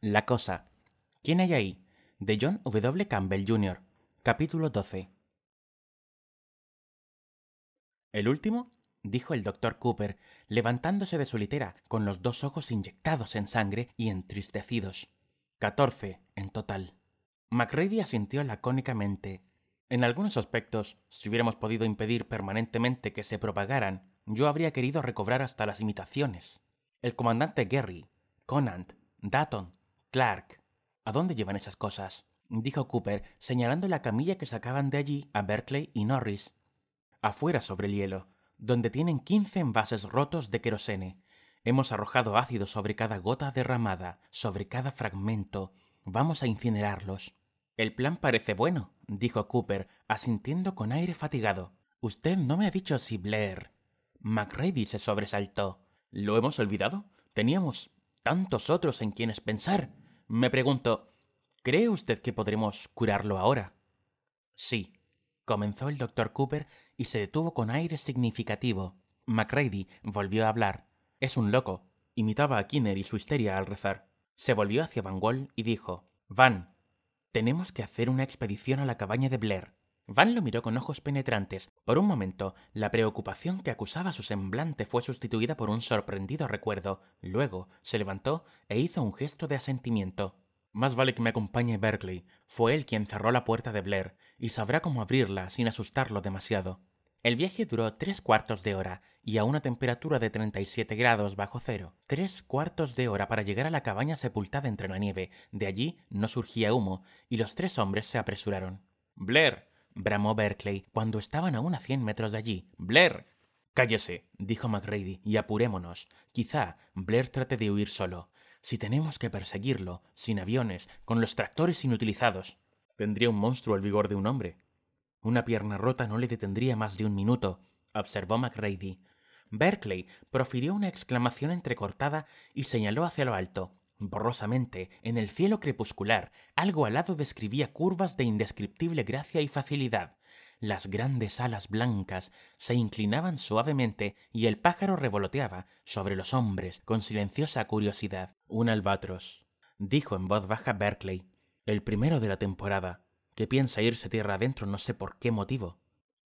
La cosa. ¿Quién hay ahí? De John W. Campbell Jr. Capítulo 12. ¿El último? dijo el doctor Cooper, levantándose de su litera, con los dos ojos inyectados en sangre y entristecidos. Catorce en total. MacReady asintió lacónicamente. En algunos aspectos, si hubiéramos podido impedir permanentemente que se propagaran, yo habría querido recobrar hasta las imitaciones. El comandante Gerry, Conant, Datton, Clark, ¿a dónde llevan esas cosas? dijo Cooper, señalando la camilla que sacaban de allí a Berkeley y Norris. Afuera sobre el hielo, donde tienen quince envases rotos de querosene. Hemos arrojado ácido sobre cada gota derramada, sobre cada fragmento. Vamos a incinerarlos. El plan parece bueno, dijo Cooper, asintiendo con aire fatigado. Usted no me ha dicho si Blair. MacReady se sobresaltó. ¿Lo hemos olvidado? Teníamos tantos otros en quienes pensar, me pregunto, ¿cree usted que podremos curarlo ahora? Sí, comenzó el doctor Cooper y se detuvo con aire significativo. McReady volvió a hablar. Es un loco. Imitaba a Kinner y su histeria al rezar. Se volvió hacia Van Gogh y dijo, Van, tenemos que hacer una expedición a la cabaña de Blair. Van lo miró con ojos penetrantes. Por un momento, la preocupación que acusaba su semblante fue sustituida por un sorprendido recuerdo. Luego, se levantó e hizo un gesto de asentimiento. Más vale que me acompañe Berkeley. Fue él quien cerró la puerta de Blair, y sabrá cómo abrirla sin asustarlo demasiado. El viaje duró tres cuartos de hora y a una temperatura de 37 grados bajo cero. Tres cuartos de hora para llegar a la cabaña sepultada entre la nieve. De allí no surgía humo y los tres hombres se apresuraron. Blair, bramó Berkeley cuando estaban aún a cien metros de allí. Blair. Cállese, dijo McReady, y apurémonos. Quizá Blair trate de huir solo. Si tenemos que perseguirlo, sin aviones, con los tractores inutilizados. Tendría un monstruo el vigor de un hombre. Una pierna rota no le detendría más de un minuto, observó McReady. Berkeley profirió una exclamación entrecortada y señaló hacia lo alto. Borrosamente, en el cielo crepuscular, algo alado describía curvas de indescriptible gracia y facilidad. Las grandes alas blancas se inclinaban suavemente y el pájaro revoloteaba sobre los hombres con silenciosa curiosidad. Un albatros, dijo en voz baja Berkeley, el primero de la temporada, que piensa irse tierra adentro no sé por qué motivo.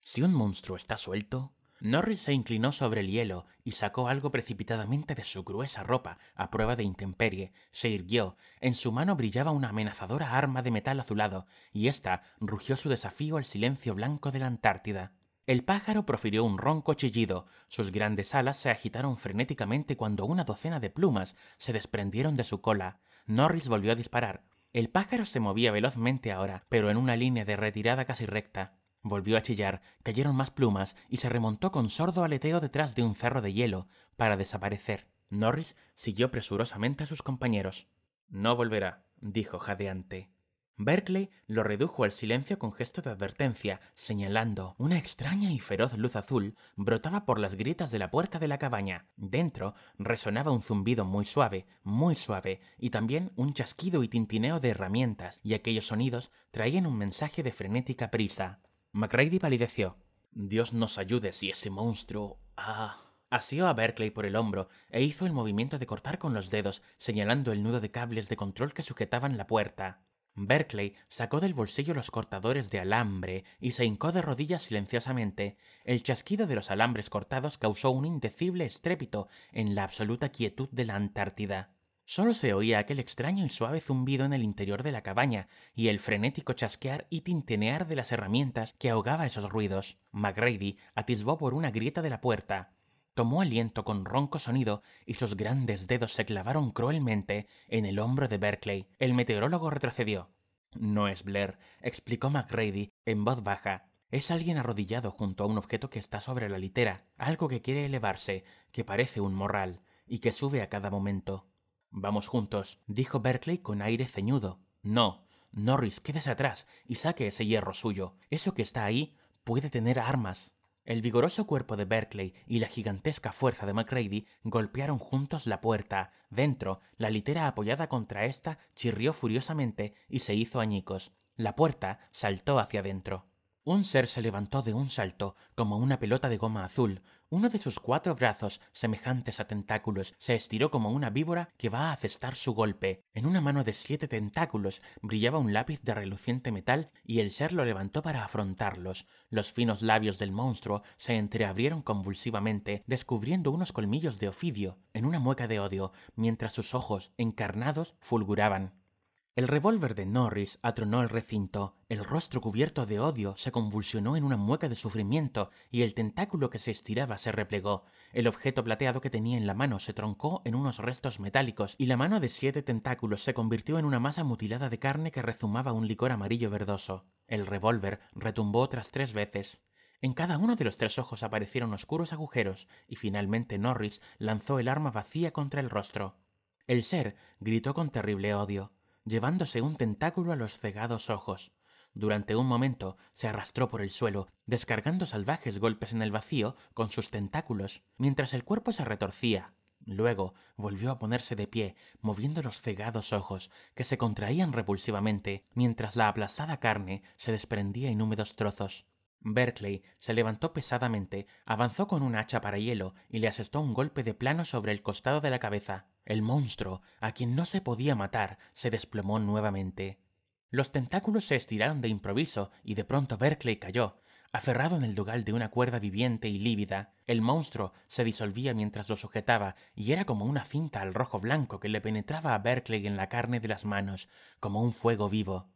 Si un monstruo está suelto, Norris se inclinó sobre el hielo y sacó algo precipitadamente de su gruesa ropa, a prueba de intemperie. Se irguió. En su mano brillaba una amenazadora arma de metal azulado, y ésta rugió su desafío al silencio blanco de la Antártida. El pájaro profirió un ronco chillido, sus grandes alas se agitaron frenéticamente cuando una docena de plumas se desprendieron de su cola. Norris volvió a disparar. El pájaro se movía velozmente ahora, pero en una línea de retirada casi recta. Volvió a chillar, cayeron más plumas y se remontó con sordo aleteo detrás de un cerro de hielo, para desaparecer. Norris siguió presurosamente a sus compañeros. No volverá, dijo jadeante. Berkeley lo redujo al silencio con gesto de advertencia, señalando una extraña y feroz luz azul brotaba por las grietas de la puerta de la cabaña. Dentro resonaba un zumbido muy suave, muy suave, y también un chasquido y tintineo de herramientas, y aquellos sonidos traían un mensaje de frenética prisa. McReady palideció. Dios nos ayude si ese monstruo. Ah. Asió a Berkeley por el hombro e hizo el movimiento de cortar con los dedos, señalando el nudo de cables de control que sujetaban la puerta. Berkeley sacó del bolsillo los cortadores de alambre y se hincó de rodillas silenciosamente. El chasquido de los alambres cortados causó un indecible estrépito en la absoluta quietud de la Antártida. Solo se oía aquel extraño y suave zumbido en el interior de la cabaña y el frenético chasquear y tintenear de las herramientas que ahogaba esos ruidos. McGrady atisbó por una grieta de la puerta. Tomó aliento con ronco sonido y sus grandes dedos se clavaron cruelmente en el hombro de Berkeley. El meteorólogo retrocedió. No es Blair, explicó McGrady en voz baja. Es alguien arrodillado junto a un objeto que está sobre la litera, algo que quiere elevarse, que parece un morral, y que sube a cada momento. Vamos juntos, dijo Berkeley con aire ceñudo. No, Norris, quédese atrás y saque ese hierro suyo. Eso que está ahí puede tener armas. El vigoroso cuerpo de Berkeley y la gigantesca fuerza de Macready golpearon juntos la puerta. Dentro, la litera apoyada contra esta chirrió furiosamente y se hizo añicos. La puerta saltó hacia adentro. Un ser se levantó de un salto, como una pelota de goma azul. Uno de sus cuatro brazos, semejantes a tentáculos, se estiró como una víbora que va a acestar su golpe. En una mano de siete tentáculos brillaba un lápiz de reluciente metal y el ser lo levantó para afrontarlos. Los finos labios del monstruo se entreabrieron convulsivamente, descubriendo unos colmillos de ofidio, en una mueca de odio, mientras sus ojos, encarnados, fulguraban. El revólver de Norris atronó el recinto, el rostro cubierto de odio se convulsionó en una mueca de sufrimiento y el tentáculo que se estiraba se replegó. El objeto plateado que tenía en la mano se troncó en unos restos metálicos y la mano de siete tentáculos se convirtió en una masa mutilada de carne que rezumaba un licor amarillo verdoso. El revólver retumbó otras tres veces. En cada uno de los tres ojos aparecieron oscuros agujeros y finalmente Norris lanzó el arma vacía contra el rostro. El ser gritó con terrible odio llevándose un tentáculo a los cegados ojos. Durante un momento se arrastró por el suelo, descargando salvajes golpes en el vacío con sus tentáculos, mientras el cuerpo se retorcía. Luego volvió a ponerse de pie, moviendo los cegados ojos, que se contraían repulsivamente, mientras la aplastada carne se desprendía en húmedos trozos. Berkeley se levantó pesadamente, avanzó con un hacha para hielo y le asestó un golpe de plano sobre el costado de la cabeza. El monstruo, a quien no se podía matar, se desplomó nuevamente. Los tentáculos se estiraron de improviso y de pronto Berkeley cayó. Aferrado en el dugal de una cuerda viviente y lívida, el monstruo se disolvía mientras lo sujetaba y era como una cinta al rojo blanco que le penetraba a Berkeley en la carne de las manos, como un fuego vivo.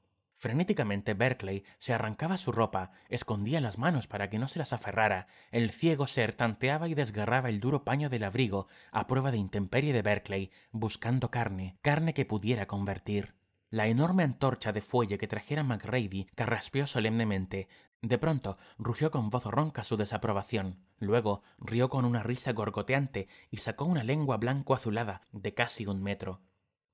Frenéticamente Berkeley se arrancaba su ropa, escondía las manos para que no se las aferrara, el ciego ser tanteaba y desgarraba el duro paño del abrigo a prueba de intemperie de Berkeley, buscando carne, carne que pudiera convertir. La enorme antorcha de fuelle que trajera McRady carraspeó solemnemente. De pronto rugió con voz ronca su desaprobación. Luego rió con una risa gorgoteante y sacó una lengua blanco azulada de casi un metro.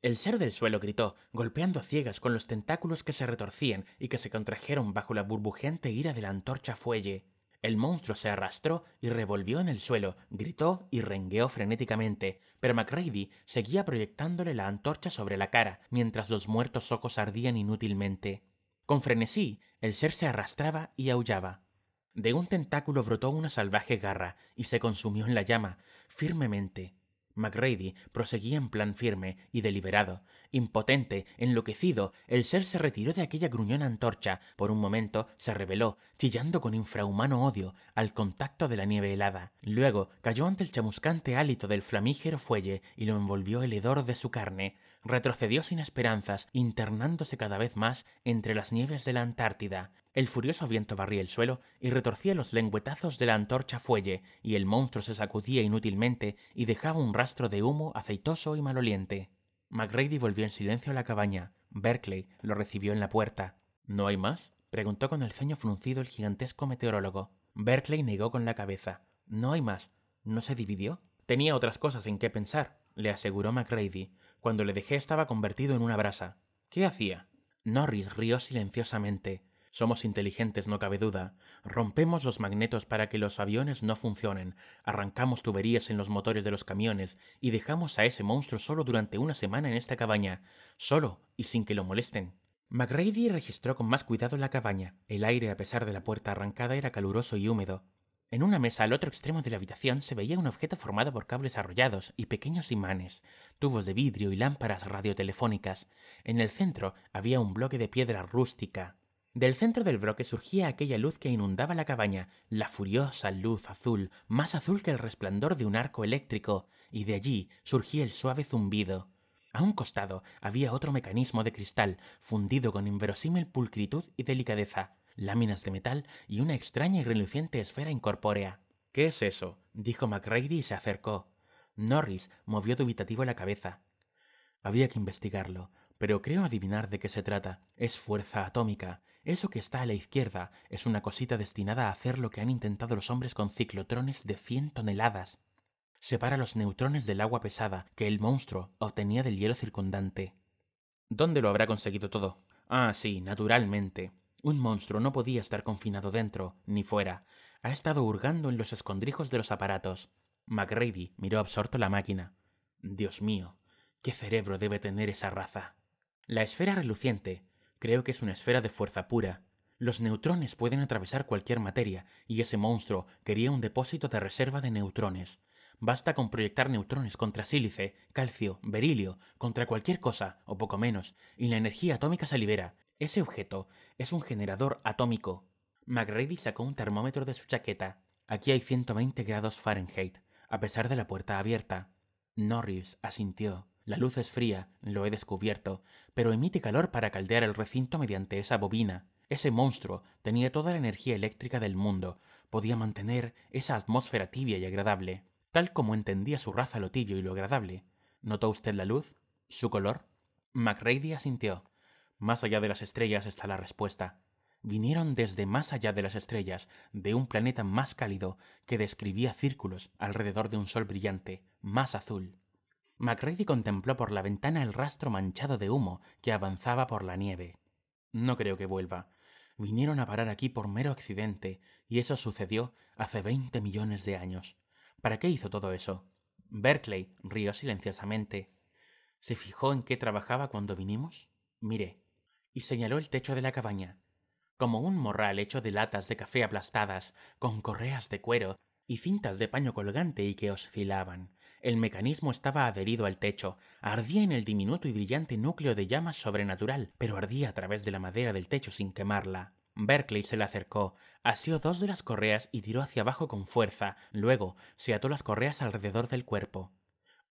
El ser del suelo gritó, golpeando ciegas con los tentáculos que se retorcían y que se contrajeron bajo la burbujeante ira de la antorcha fuelle. El monstruo se arrastró y revolvió en el suelo, gritó y rengueó frenéticamente, pero MacReady seguía proyectándole la antorcha sobre la cara, mientras los muertos ojos ardían inútilmente. Con frenesí, el ser se arrastraba y aullaba. De un tentáculo brotó una salvaje garra y se consumió en la llama, firmemente, MacReady proseguía en plan firme y deliberado, Impotente, enloquecido, el ser se retiró de aquella gruñona antorcha, por un momento se rebeló, chillando con infrahumano odio, al contacto de la nieve helada. Luego cayó ante el chamuscante hálito del flamígero fuelle y lo envolvió el hedor de su carne. Retrocedió sin esperanzas, internándose cada vez más entre las nieves de la Antártida. El furioso viento barría el suelo y retorcía los lengüetazos de la antorcha fuelle, y el monstruo se sacudía inútilmente y dejaba un rastro de humo aceitoso y maloliente. MacReady volvió en silencio a la cabaña. Berkeley lo recibió en la puerta. ¿No hay más? preguntó con el ceño fruncido el gigantesco meteorólogo. Berkeley negó con la cabeza. No hay más. ¿No se dividió? Tenía otras cosas en qué pensar, le aseguró MacReady. Cuando le dejé estaba convertido en una brasa. ¿Qué hacía? Norris rió silenciosamente. Somos inteligentes, no cabe duda. Rompemos los magnetos para que los aviones no funcionen, arrancamos tuberías en los motores de los camiones y dejamos a ese monstruo solo durante una semana en esta cabaña, solo y sin que lo molesten. McGrady registró con más cuidado la cabaña. El aire, a pesar de la puerta arrancada, era caluroso y húmedo. En una mesa al otro extremo de la habitación se veía un objeto formado por cables arrollados y pequeños imanes, tubos de vidrio y lámparas radiotelefónicas. En el centro había un bloque de piedra rústica, del centro del broque surgía aquella luz que inundaba la cabaña, la furiosa luz azul, más azul que el resplandor de un arco eléctrico, y de allí surgía el suave zumbido. A un costado había otro mecanismo de cristal, fundido con inverosímil pulcritud y delicadeza, láminas de metal y una extraña y reluciente esfera incorpórea. ¿Qué es eso? dijo Macready y se acercó. Norris movió dubitativo la cabeza. Había que investigarlo, pero creo adivinar de qué se trata. Es fuerza atómica, eso que está a la izquierda es una cosita destinada a hacer lo que han intentado los hombres con ciclotrones de 100 toneladas. Separa los neutrones del agua pesada que el monstruo obtenía del hielo circundante. ¿Dónde lo habrá conseguido todo? Ah, sí, naturalmente. Un monstruo no podía estar confinado dentro, ni fuera. Ha estado hurgando en los escondrijos de los aparatos. Macready miró absorto la máquina. Dios mío, qué cerebro debe tener esa raza. La esfera reluciente, Creo que es una esfera de fuerza pura. Los neutrones pueden atravesar cualquier materia, y ese monstruo quería un depósito de reserva de neutrones. Basta con proyectar neutrones contra sílice, calcio, berilio, contra cualquier cosa, o poco menos, y la energía atómica se libera. Ese objeto es un generador atómico. McReady sacó un termómetro de su chaqueta. Aquí hay 120 grados Fahrenheit, a pesar de la puerta abierta. Norris asintió. La luz es fría, lo he descubierto, pero emite calor para caldear el recinto mediante esa bobina. Ese monstruo tenía toda la energía eléctrica del mundo, podía mantener esa atmósfera tibia y agradable, tal como entendía su raza lo tibio y lo agradable. ¿Notó usted la luz? ¿Su color? MacReady asintió. Más allá de las estrellas está la respuesta. Vinieron desde más allá de las estrellas, de un planeta más cálido que describía círculos alrededor de un sol brillante, más azul. MacReady contempló por la ventana el rastro manchado de humo que avanzaba por la nieve. No creo que vuelva. Vinieron a parar aquí por mero accidente, y eso sucedió hace veinte millones de años. ¿Para qué hizo todo eso? Berkeley rió silenciosamente. ¿Se fijó en qué trabajaba cuando vinimos? Miré. Y señaló el techo de la cabaña. Como un morral hecho de latas de café aplastadas, con correas de cuero y cintas de paño colgante y que oscilaban, el mecanismo estaba adherido al techo, ardía en el diminuto y brillante núcleo de llamas sobrenatural, pero ardía a través de la madera del techo sin quemarla. Berkeley se le acercó, asió dos de las correas y tiró hacia abajo con fuerza, luego se ató las correas alrededor del cuerpo.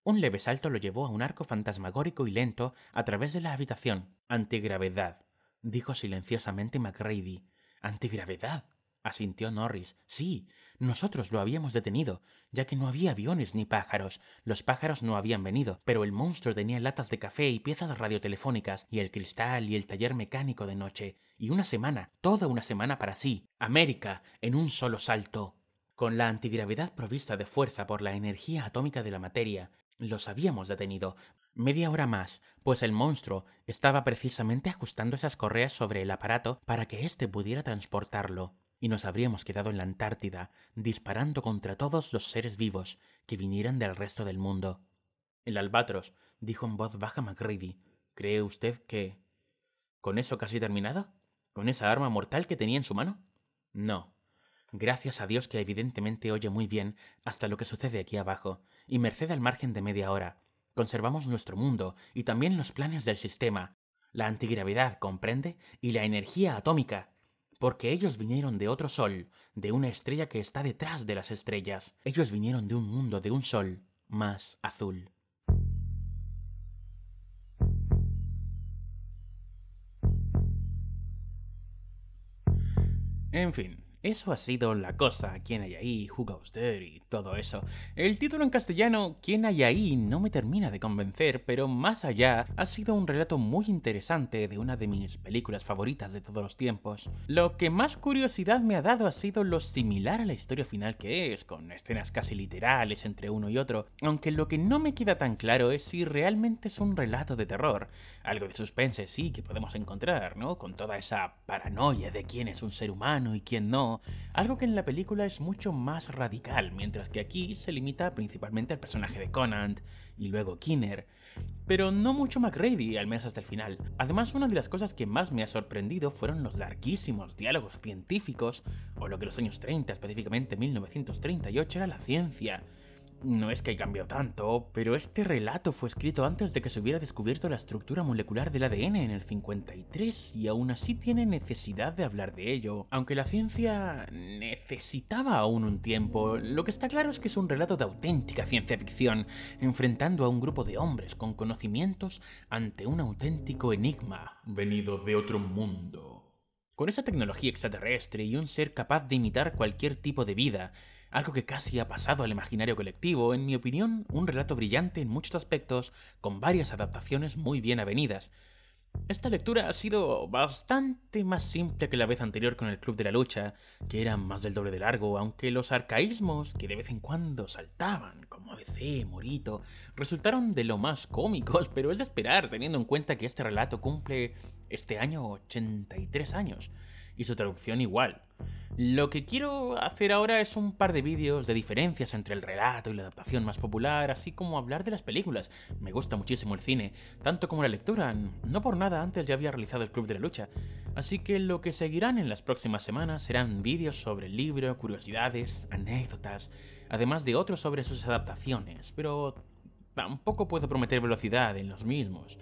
Un leve salto lo llevó a un arco fantasmagórico y lento a través de la habitación. Antigravedad, dijo silenciosamente McReady. Antigravedad, asintió Norris. Sí, nosotros lo habíamos detenido, ya que no había aviones ni pájaros. Los pájaros no habían venido, pero el monstruo tenía latas de café y piezas radiotelefónicas, y el cristal y el taller mecánico de noche. Y una semana, toda una semana para sí. América, en un solo salto. Con la antigravedad provista de fuerza por la energía atómica de la materia, los habíamos detenido. Media hora más, pues el monstruo estaba precisamente ajustando esas correas sobre el aparato para que éste pudiera transportarlo y nos habríamos quedado en la Antártida disparando contra todos los seres vivos que vinieran del resto del mundo. El albatros, dijo en voz baja MacReady, ¿cree usted que... ¿Con eso casi terminado? ¿Con esa arma mortal que tenía en su mano? No. Gracias a Dios que evidentemente oye muy bien hasta lo que sucede aquí abajo, y merced al margen de media hora. Conservamos nuestro mundo y también los planes del sistema, la antigravedad, comprende, y la energía atómica, porque ellos vinieron de otro sol, de una estrella que está detrás de las estrellas. Ellos vinieron de un mundo de un sol más azul. En fin, eso ha sido la cosa, quién hay ahí, juega usted y todo eso. El título en castellano, quién hay ahí, no me termina de convencer, pero más allá, ha sido un relato muy interesante de una de mis películas favoritas de todos los tiempos. Lo que más curiosidad me ha dado ha sido lo similar a la historia final que es, con escenas casi literales entre uno y otro, aunque lo que no me queda tan claro es si realmente es un relato de terror. Algo de suspense sí que podemos encontrar, ¿no? Con toda esa paranoia de quién es un ser humano y quién no, algo que en la película es mucho más radical, mientras que aquí se limita principalmente al personaje de Conant y luego Kinner, pero no mucho Macready al menos hasta el final. Además, una de las cosas que más me ha sorprendido fueron los larguísimos diálogos científicos, o lo que los años 30, específicamente 1938, era la ciencia no es que haya cambiado tanto, pero este relato fue escrito antes de que se hubiera descubierto la estructura molecular del ADN en el 53 y aún así tiene necesidad de hablar de ello, aunque la ciencia necesitaba aún un tiempo. Lo que está claro es que es un relato de auténtica ciencia ficción, enfrentando a un grupo de hombres con conocimientos ante un auténtico enigma venido de otro mundo. Con esa tecnología extraterrestre y un ser capaz de imitar cualquier tipo de vida, algo que casi ha pasado al imaginario colectivo, en mi opinión, un relato brillante en muchos aspectos, con varias adaptaciones muy bien avenidas. Esta lectura ha sido bastante más simple que la vez anterior con el Club de la Lucha, que era más del doble de largo, aunque los arcaísmos que de vez en cuando saltaban, como ABC, Morito, resultaron de lo más cómicos, pero es de esperar teniendo en cuenta que este relato cumple este año 83 años, y su traducción igual, lo que quiero hacer ahora es un par de vídeos de diferencias entre el relato y la adaptación más popular, así como hablar de las películas. Me gusta muchísimo el cine, tanto como la lectura. No por nada antes ya había realizado el Club de la Lucha. Así que lo que seguirán en las próximas semanas serán vídeos sobre el libro, curiosidades, anécdotas, además de otros sobre sus adaptaciones, pero tampoco puedo prometer velocidad en los mismos.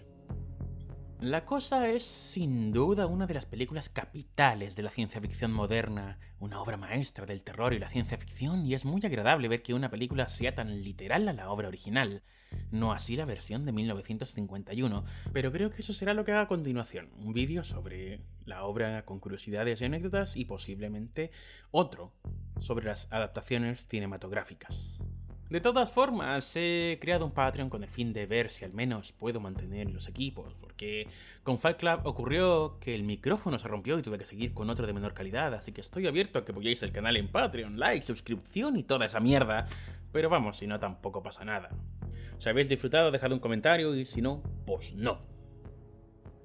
La cosa es sin duda una de las películas capitales de la ciencia ficción moderna, una obra maestra del terror y la ciencia ficción, y es muy agradable ver que una película sea tan literal a la obra original, no así la versión de 1951, pero creo que eso será lo que haga a continuación, un vídeo sobre la obra con curiosidades y anécdotas y posiblemente otro sobre las adaptaciones cinematográficas. De todas formas, he creado un Patreon con el fin de ver si al menos puedo mantener los equipos, porque con Fight Club ocurrió que el micrófono se rompió y tuve que seguir con otro de menor calidad, así que estoy abierto a que apoyéis el canal en Patreon, like, suscripción y toda esa mierda, pero vamos, si no tampoco pasa nada. Si habéis disfrutado, dejad un comentario y si no, pues no.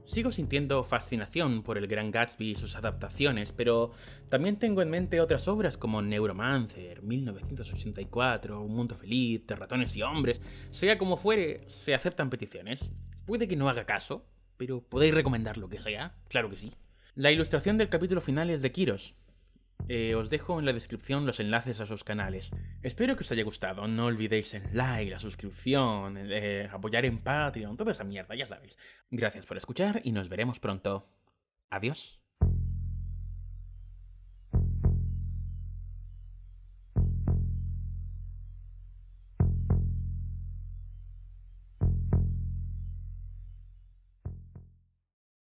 Sigo sintiendo fascinación por el Gran Gatsby y sus adaptaciones, pero también tengo en mente otras obras como Neuromancer, 1984, Un Mundo Feliz, De Ratones y Hombres. Sea como fuere, se aceptan peticiones. Puede que no haga caso, pero podéis recomendar lo que sea, claro que sí. La ilustración del capítulo final es de Kiros, eh, os dejo en la descripción los enlaces a sus canales. Espero que os haya gustado. No olvidéis el like, la suscripción, eh, apoyar en Patreon, toda esa mierda, ya sabéis. Gracias por escuchar y nos veremos pronto. Adiós.